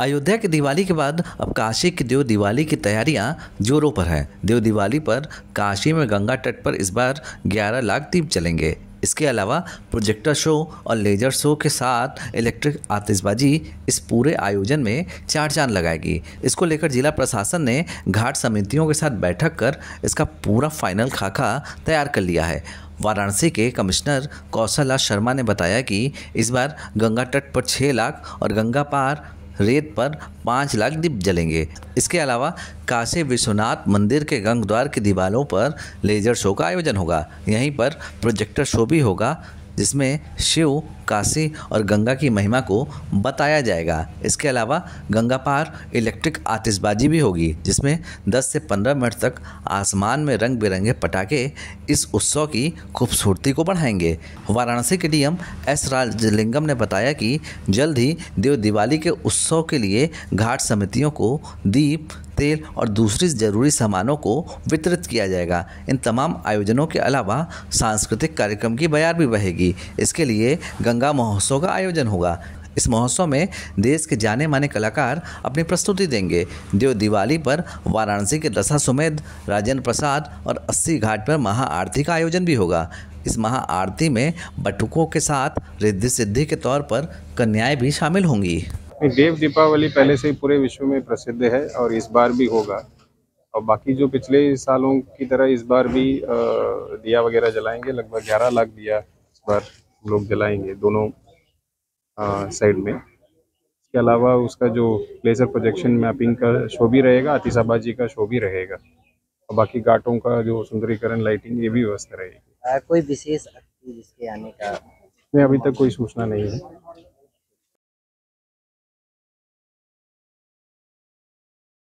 अयोध्या की दिवाली के बाद अब काशी की देव दिवाली की तैयारियां जोरों पर हैं देव दिवाली पर काशी में गंगा तट पर इस बार 11 लाख दीप चलेंगे इसके अलावा प्रोजेक्टर शो और लेजर शो के साथ इलेक्ट्रिक आतिशबाजी इस पूरे आयोजन में चार चांद लगाएगी इसको लेकर जिला प्रशासन ने घाट समितियों के साथ बैठक कर इसका पूरा फाइनल खाका तैयार कर लिया है वाराणसी के कमिश्नर कौशल शर्मा ने बताया कि इस बार गंगा तट पर छः लाख और गंगा पार रेत पर पाँच लाख दीप जलेंगे इसके अलावा काशी विश्वनाथ मंदिर के गंग द्वार की दीवारों पर लेजर शो का आयोजन होगा यहीं पर प्रोजेक्टर शो भी होगा जिसमें शिव काशी और गंगा की महिमा को बताया जाएगा इसके अलावा गंगा पार इलेक्ट्रिक आतिशबाजी भी होगी जिसमें 10 से 15 मिनट तक आसमान में रंग बिरंगे पटाखे इस उत्सव की खूबसूरती को बढ़ाएंगे वाराणसी के डीएम एस राजलिंगम ने बताया कि जल्द ही देव दिवाली के उत्सव के लिए घाट समितियों को दीप तेल और दूसरी जरूरी सामानों को वितरित किया जाएगा इन तमाम आयोजनों के अलावा सांस्कृतिक कार्यक्रम की बयार भी बहेगी इसके लिए गंगा महोत्सव का आयोजन होगा इस महोत्सव में देश के जाने माने कलाकार अपनी प्रस्तुति देंगे जो दिवाली पर वाराणसी के दशा सुमेध राजेंद्र प्रसाद और अस्सी घाट पर महाआरती का आयोजन भी होगा इस महाआरती में बटुकों के साथ रिद्धि सिद्धि के तौर पर कन्याएं भी शामिल होंगी देव दीपावली पहले से ही पूरे विश्व में प्रसिद्ध है और इस बार भी होगा और बाकी जो पिछले सालों की तरह इस बार भी दिया वगैरह जलाएंगे लगभग ग्यारह लाख दिया इस बार लोग जलाएंगे दोनों साइड में इसके अलावा उसका जो लेज़र प्रोजेक्शन मैपिंग का शो भी रहेगा आतिशाबाद जी का शो भी रहेगा और बाकी घाटों का जो सुंदरीकरण लाइटिंग ये भी व्यवस्था रहेगी कोई विशेष जिसके आने का नहीं अभी तक कोई सूचना नहीं है